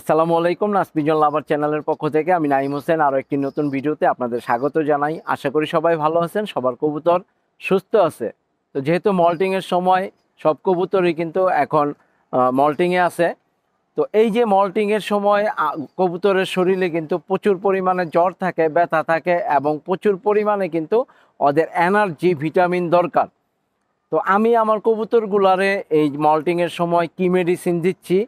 আসসালামু আলাইকুম নাসবিজন লাভার চ্যানেলের পক্ষ থেকে আমি নাইম হোসেন আরও একটি নতুন ভিডিওতে আপনাদের স্বাগত জানাই আশা করি সবাই ভালো আছেন সবার কবুতর সুস্থ আছে তো যেহেতু মল্টিংয়ের সময় সব কবুতরই কিন্তু এখন মল্টিংয়ে আছে তো এই যে মল্টিংয়ের সময় কবুতরের শরীরে কিন্তু প্রচুর পরিমাণে জ্বর থাকে ব্যথা থাকে এবং প্রচুর পরিমাণে কিন্তু ওদের এনার্জি ভিটামিন দরকার তো আমি আমার কবুতরগুলারে এই মল্টিংয়ের সময় কি মেডিসিন দিচ্ছি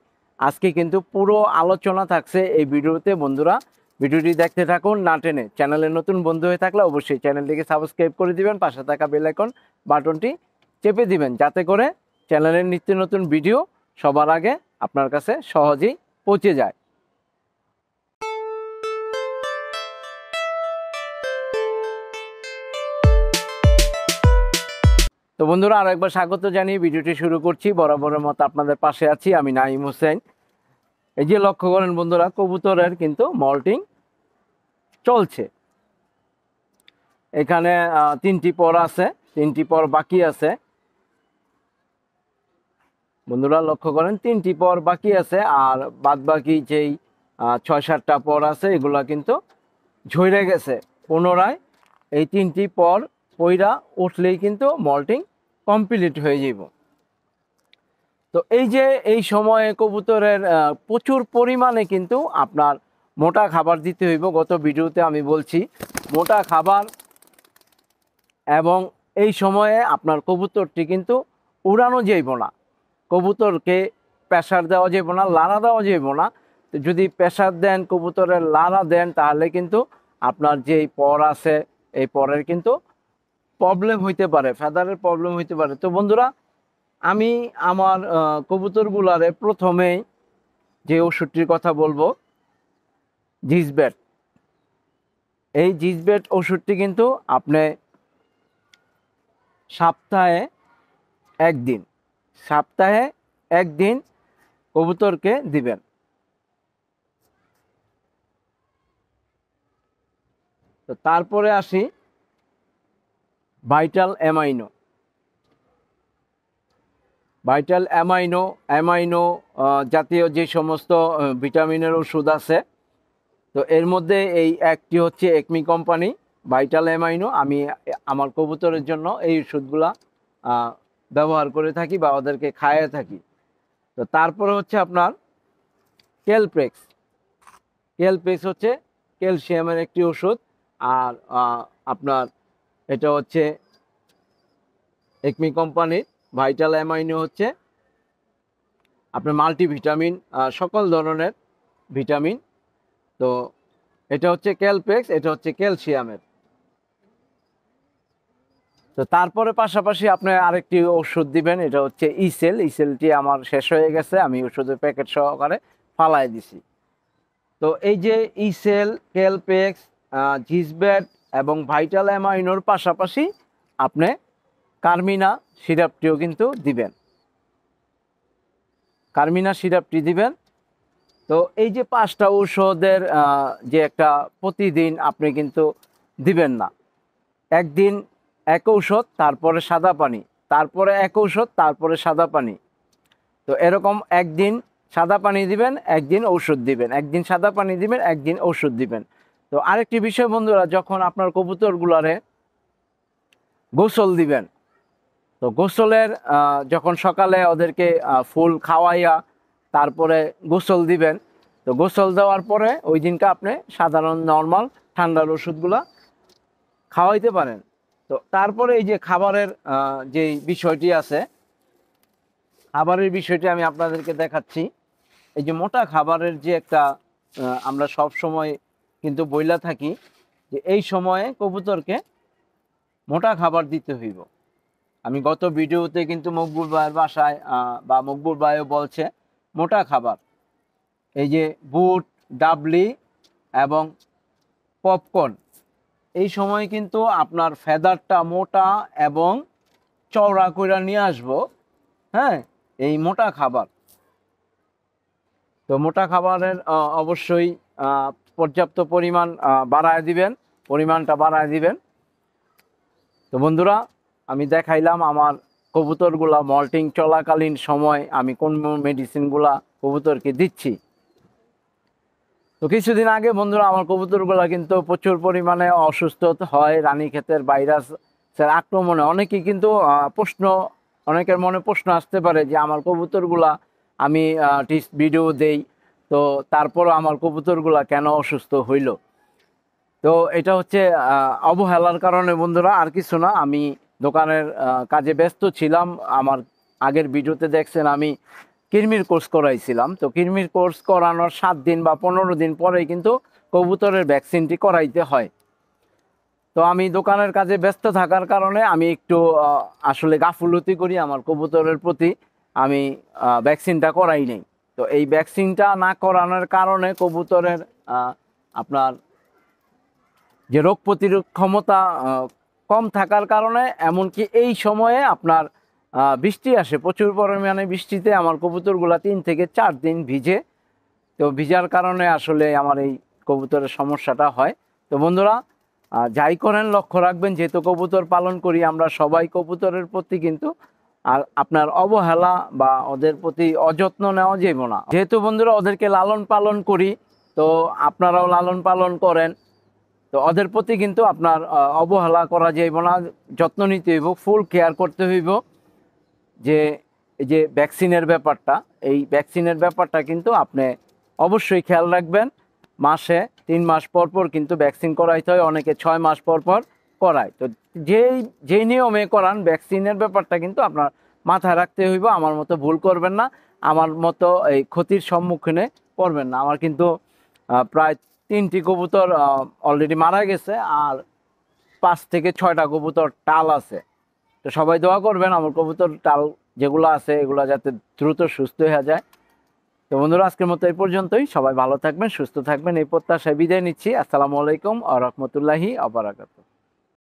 আজকে কিন্তু পুরো আলোচনা থাকছে এই ভিডিওতে বন্ধুরা ভিডিওটি দেখতে থাকুন না টেনে চ্যানেলে নতুন বন্ধু হয়ে থাকলে অবশ্যই চ্যানেলটিকে সাবস্ক্রাইব করে দিবেন পাশে থাকা বেলাইকন বাটনটি চেপে দিবেন যাতে করে চ্যানেলের নিত্য নতুন ভিডিও সবার আগে আপনার কাছে সহজেই পৌঁছে যায় তো বন্ধুরা আরও একবার স্বাগত জানিয়ে ভিডিওটি শুরু করছি বরাবরের মতো আপনাদের পাশে আছি আমি নাইম হোসেন এই যে লক্ষ্য করেন বন্ধুরা কবুতরের কিন্তু মল্টিং চলছে এখানে তিনটি পর আছে তিনটি পর বাকি আছে বন্ধুরা লক্ষ্য করেন তিনটি পর বাকি আছে আর বাদ বাকি যেই ছয় সাতটা পর আছে এগুলা কিন্তু ঝরে গেছে পুনরায় এই তিনটি পর পইরা উঠলেই কিন্তু মল্টিং কমপ্লিট হয়ে যাব তো এই যে এই সময়ে কবুতরের প্রচুর পরিমাণে কিন্তু আপনার মোটা খাবার দিতে হইব গত ভিডিওতে আমি বলছি মোটা খাবার এবং এই সময়ে আপনার কবুতরটি কিন্তু উড়ানো যাইব না কবুতরকে প্রেশার দেওয়া যাইব না লাড়া দেওয়া যাইব না যদি প্রেশার দেন কবুতরের লাড়া দেন তাহলে কিন্তু আপনার যেই পর আছে এই পরের কিন্তু প্রবলেম হইতে পারে ফেদারের প্রবলেম হইতে পারে তো বন্ধুরা আমি আমার কবুতরগুলারে প্রথমে যে ওষুধটির কথা বলবো জিজব্যাট এই জিজব্যাট ওষুধটি কিন্তু আপনি সপ্তাহে একদিন সপ্তাহে একদিন কবুতরকে দিবেন তো তারপরে আসি vital amino vital amino amino জাতীয় যে সমস্ত ভিটামিনের ওষুধ আছে তো এর মধ্যে এই একটি হচ্ছে একমি কোম্পানি ভাইটাল অ্যামাইনো আমি আমার কবুতরের জন্য এই ওষুধগুলা ব্যবহার করে থাকি বা ওদেরকে খাইয়ে থাকি তো তারপরে হচ্ছে আপনার কেলপ্রেক্স কেলপ্রেক্স হচ্ছে ক্যালসিয়ামের একটি ওষুধ আর আপনার এটা হচ্ছে একমি কোম্পানির ভাইটাল অ্যামাইনো হচ্ছে আপনার মাল্টিভিটামিন সকল ধরনের ভিটামিন তো এটা হচ্ছে ক্যালপেক্স এটা হচ্ছে ক্যালসিয়ামের তো তারপরে পাশাপাশি আপনি আরেকটি ওষুধ দিবেন এটা হচ্ছে ইসেল ইসেলটি আমার শেষ হয়ে গেছে আমি ওষুধের প্যাকেট সহকারে ফালাই দিছি তো এই যে ইসেল ক্যালপেক্স জিসব্যাট এবং ভাইটাল অ্যামাইনোর পাশাপাশি আপনি কার্মিনা সিরাপটিও কিন্তু দিবেন কার্মিনা সিরাপটি দিবেন তো এই যে পাঁচটা ঔষধের যে একটা প্রতিদিন আপনি কিন্তু দিবেন না একদিন এক ঔষধ তারপরে সাদা পানি তারপরে এক ঔষধ তারপরে সাদা পানি তো এরকম একদিন সাদা পানি দিবেন একদিন ঔষধ দিবেন একদিন সাদা পানি দিবেন একদিন ঔষধ দিবেন তো আরেকটি বিষয় বন্ধুরা যখন আপনার কবুতরগুলারে গোসল দিবেন তো গোসলের যখন সকালে ওদেরকে ফুল খাওয়াইয়া তারপরে গোসল দিবেন তো গোসল দেওয়ার পরে ওই দিনকে আপনি সাধারণ নর্মাল ঠান্ডার ওষুধগুলা খাওয়াইতে পারেন তো তারপরে এই যে খাবারের যে বিষয়টি আছে খাবারের বিষয়টি আমি আপনাদেরকে দেখাচ্ছি এই যে মোটা খাবারের যে একটা আমরা সব সময় কিন্তু বইলা থাকি যে এই সময়ে কবুতরকে মোটা খাবার দিতে হইব আমি গত ভিডিওতে কিন্তু মকবুল ভাইয়ের বাসায় বা মকবুল ভাইও বলছে মোটা খাবার এই যে বুট ডাবলি এবং পপকর্ন এই সময় কিন্তু আপনার ফেদারটা মোটা এবং চওড়া কইরা নিয়ে আসবো হ্যাঁ এই মোটা খাবার তো মোটা খাবারের অবশ্যই পর্যাপ্ত পরিমাণ বাড়ায় দিবেন পরিমাণটা বাড়ায় দিবেন তো বন্ধুরা আমি দেখাইলাম আমার কবুতরগুলা মল্টিং চলাকালীন সময় আমি কোন মেডিসিনগুলা কবুতরকে দিচ্ছি তো কিছুদিন আগে বন্ধুরা আমার কবুতরগুলা কিন্তু প্রচুর পরিমাণে অসুস্থ হয় রানী ক্ষেতের ভাইরাসের আক্রমণে অনেকেই কিন্তু প্রশ্ন অনেকের মনে প্রশ্ন আসতে পারে যে আমার কবুতরগুলা আমি টিস ভিডিও দেই তো তারপরও আমার কবুতরগুলা কেন অসুস্থ হইল তো এটা হচ্ছে অবহেলার কারণে বন্ধুরা আর কিছু না আমি দোকানের কাজে ব্যস্ত ছিলাম আমার আগের ভিডিওতে দেখছেন আমি কিরমির কোর্স করাইছিলাম তো কিরমির কোর্স করানোর সাত দিন বা পনেরো দিন পরেই কিন্তু কবুতরের ভ্যাকসিনটি করাইতে হয় তো আমি দোকানের কাজে ব্যস্ত থাকার কারণে আমি একটু আসলে গাফুলতি করি আমার কবুতরের প্রতি আমি ভ্যাকসিনটা করাই নাই তো এই ভ্যাকসিনটা না করানোর কারণে কবুতরের আপনার যে রোগ প্রতিরোধ ক্ষমতা কম থাকার কারণে এমনকি এই সময়ে আপনার বৃষ্টি আসে প্রচুর পরিমাণে বৃষ্টিতে আমার কবুতরগুলা তিন থেকে চার দিন ভিজে তো ভিজার কারণে আসলে আমার এই কবুতরের সমস্যাটা হয় তো বন্ধুরা যাই করেন লক্ষ্য রাখবেন যেহেতু কবুতর পালন করি আমরা সবাই কবুতরের প্রতি কিন্তু আর আপনার অবহেলা বা ওদের প্রতি অযত্ন নেওয়া যাইব না যেহেতু বন্ধুরা ওদেরকে লালন পালন করি তো আপনারাও লালন পালন করেন তো ওদের প্রতি কিন্তু আপনার অবহেলা করা যাইব না যত্ন নিতে হইব ফুল কেয়ার করতে হইব যে এই যে ভ্যাকসিনের ব্যাপারটা এই ভ্যাকসিনের ব্যাপারটা কিন্তু আপনি অবশ্যই খেয়াল রাখবেন মাসে তিন মাস পর পর কিন্তু ভ্যাকসিন করাইতে হয় অনেকে ছয় মাস পর পর করায় তো যেই যেই নিয়মে করান ভ্যাকসিনের ব্যাপারটা কিন্তু আপনার মাথায় রাখতে হইব আমার মতো ভুল করবেন না আমার মতো এই ক্ষতির সম্মুখীনে পড়বেন না আমার কিন্তু প্রায় তিনটি কবুতর অলরেডি মারা গেছে আর পাঁচ থেকে ছয়টা কবুতর টাল আছে তো সবাই দোয়া করবেন আমার কবুতর টাল যেগুলো আছে এগুলো যাতে দ্রুত সুস্থ হয়ে যায় তো বন্ধুরা আজকের মতো এই পর্যন্তই সবাই ভালো থাকবেন সুস্থ থাকবেন এই প্রত্যাশায় বিদায় নিচ্ছি আসসালামু আলাইকুম আ রহমতুল্লাহি আবরাকাতু